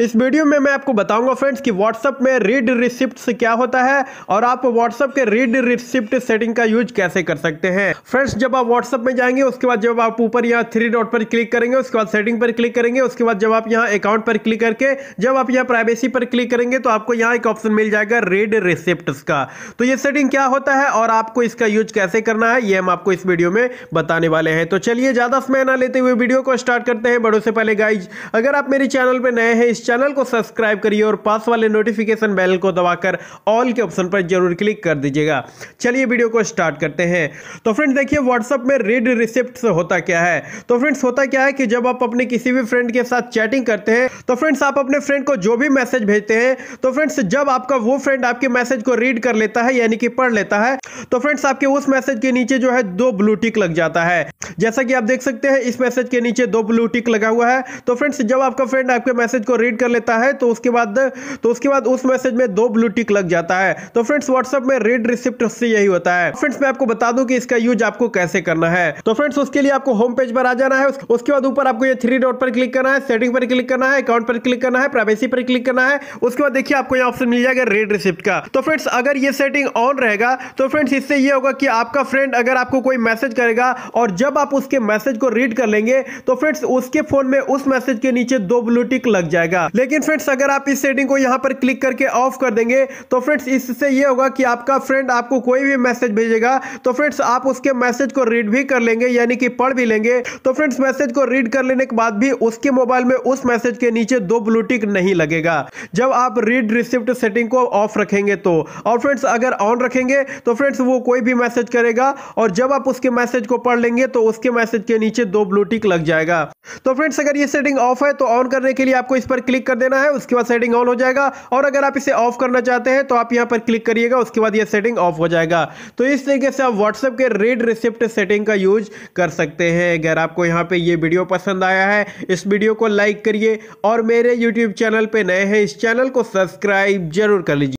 इस वीडियो में मैं आपको बताऊंगा फ्रेंड्स कि व्हाट्सअप में रीड रिसिप्ट क्या होता है और आप व्हाट्सएप के रीड रिसिप्ट सेटिंग का यूज कैसे कर सकते हैं फ्रेंड्स जब आप व्हाट्सअप में जाएंगे उसके बाद जब आप ऊपर यहाँ थ्री डॉट पर क्लिक करेंगे उसके बाद सेटिंग पर क्लिक करेंगे उसके बाद जब आप यहाँ अकाउंट पर क्लिक करके जब आप यहाँ प्राइवेसी पर क्लिक करेंगे तो आपको यहाँ एक ऑप्शन मिल जाएगा रीड रिसिप्ट का तो ये सेटिंग क्या होता है और आपको इसका यूज कैसे करना है ये हम आपको इस वीडियो में बताने वाले हैं तो चलिए ज्यादा समय ना लेते हुए वीडियो को स्टार्ट करते हैं बड़ों से पहले गाइज अगर आप मेरे चैनल पर नए हैं इस चैनल को सब्सक्राइब करिए और पास वाले नोटिफिकेशन बेल को दबाकर ऑल के ऑप्शन पर जरूर क्लिक कर दीजिएगा चलिए वीडियो को स्टार्ट करते हैं तो फ्रेंड्स देखिए व्हाट्सअप में रीड रिसिप्ट होता क्या है तो फ्रेंड्स होता क्या है कि जब आप अपने किसी भी फ्रेंड के साथ चैटिंग करते हैं तो फ्रेंड्स आप अपने फ्रेंड को जो भी मैसेज भेजते हैं तो फ्रेंड्स जब आपका वो फ्रेंड आपके मैसेज को रीड कर लेता है यानी कि पढ़ लेता है तो फ्रेंड्स आपके उस मैसेज के नीचे जो है दो ब्लू टिक लग जाता है जैसा कि आप देख सकते हैं इस मैसेज के नीचे दो ब्लू टिक लगा हुआ है तो फ्रेंड्स जब आपका फ्रेंड आपके मैसेज को रीड कंप्लीट कर लेता है तो उसके बाद तो उसके बाद उस मैसेज में दो ब्लू टिक लग जाता है तो फ्रेंड्स व्हाट्सएप में रेड रिसिप्ट से यही होता है फ्रेंड्स मैं आपको बता दूं कि इसका यूज आपको कैसे करना है तो फ्रेंड्स उसके लिए आपको होम पेज पर आ जाना है उसके बाद ऊपर आपको ये थ्री डॉट पर क्लिक करना है सेटिंग पर क्लिक करना है अकाउंट पर क्लिक करना है प्राइवेसी पर क्लिक करना है उसके बाद देखिए आपको यहाँ ऑप्शन मिल जाएगा रेड रिसिप्ट का तो फ्रेंड्स अगर ये सेटिंग ऑन रहेगा तो फ्रेंड्स इससे ये होगा कि आपका फ्रेंड अगर आपको कोई मैसेज करेगा और जब आप उसके मैसेज को रीड कर लेंगे तो फ्रेंड्स उसके फोन में उस मैसेज के नीचे दो ब्लू टिक लग जाएगा जाएगा लेकिन फ्रेंड्स अगर आप इस सेटिंग को यहाँ पर क्लिक करके ऑफ कर देंगे तो फ्रेंड्स इससे ये होगा कि आपका फ्रेंड आपको कोई भी मैसेज भेजेगा तो फ्रेंड्स आप उसके मैसेज को रीड भी कर लेंगे यानी कि पढ़ भी लेंगे तो फ्रेंड्स मैसेज को रीड कर लेने के बाद भी उसके मोबाइल में उस मैसेज के नीचे दो ब्लूटिक नहीं लगेगा जब आप रीड रिसिप्ट सेटिंग को ऑफ रखेंगे तो और फ्रेंड्स अगर ऑन रखेंगे तो फ्रेंड्स वो कोई भी मैसेज करेगा और जब आप उसके मैसेज को पढ़ लेंगे तो उसके मैसेज के नीचे दो ब्लूटिक लग जाएगा तो फ्रेंड्स अगर ये सेटिंग ऑफ है तो ऑन करने के लिए आपको इस पर क्लिक क्लिक कर देना है उसके बाद सेटिंग ऑन हो जाएगा और अगर आप इसे ऑफ करना चाहते हैं तो आप यहाँ पर क्लिक करिएगा उसके बाद यह सेटिंग ऑफ हो जाएगा तो इस तरीके से आप व्हाट्सएप के रेड रिसिप्ट सेटिंग का यूज कर सकते हैं अगर आपको यहाँ पर यह वीडियो पसंद आया है इस वीडियो को लाइक करिए और मेरे यूट्यूब चैनल पर नए हैं इस चैनल को सब्सक्राइब जरूर कर लीजिए